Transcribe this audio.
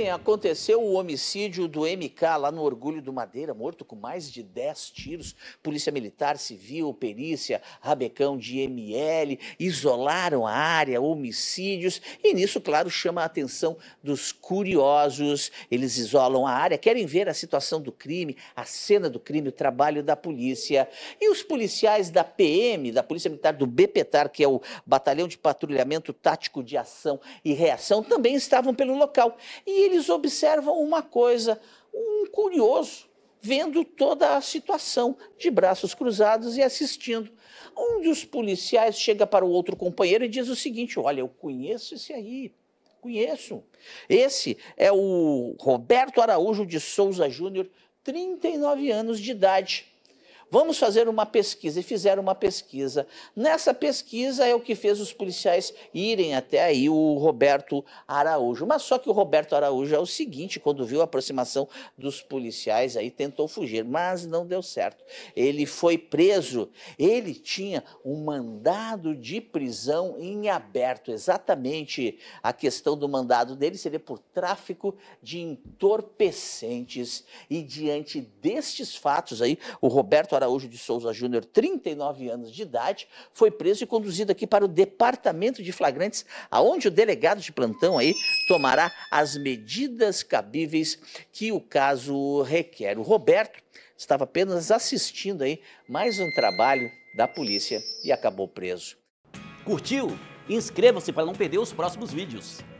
Ontem aconteceu o homicídio do MK lá no Orgulho do Madeira, morto com mais de 10 tiros. Polícia Militar, Civil, Perícia, Rabecão de ML isolaram a área, homicídios. E nisso, claro, chama a atenção dos curiosos. Eles isolam a área, querem ver a situação do crime, a cena do crime, o trabalho da polícia. E os policiais da PM, da Polícia Militar do BPTAR, que é o Batalhão de Patrulhamento Tático de Ação e Reação, também estavam pelo local. E eles observam uma coisa, um curioso vendo toda a situação de braços cruzados e assistindo. Um dos policiais chega para o outro companheiro e diz o seguinte: Olha, eu conheço esse aí, conheço. Esse é o Roberto Araújo de Souza Júnior, 39 anos de idade vamos fazer uma pesquisa. E fizeram uma pesquisa. Nessa pesquisa é o que fez os policiais irem até aí o Roberto Araújo. Mas só que o Roberto Araújo é o seguinte, quando viu a aproximação dos policiais, aí tentou fugir, mas não deu certo. Ele foi preso. Ele tinha um mandado de prisão em aberto. Exatamente a questão do mandado dele seria por tráfico de entorpecentes. E diante destes fatos aí, o Roberto Araújo de Souza Júnior, 39 anos de idade, foi preso e conduzido aqui para o Departamento de Flagrantes, aonde o delegado de plantão aí tomará as medidas cabíveis que o caso requer. O Roberto estava apenas assistindo aí mais um trabalho da polícia e acabou preso. Curtiu? Inscreva-se para não perder os próximos vídeos.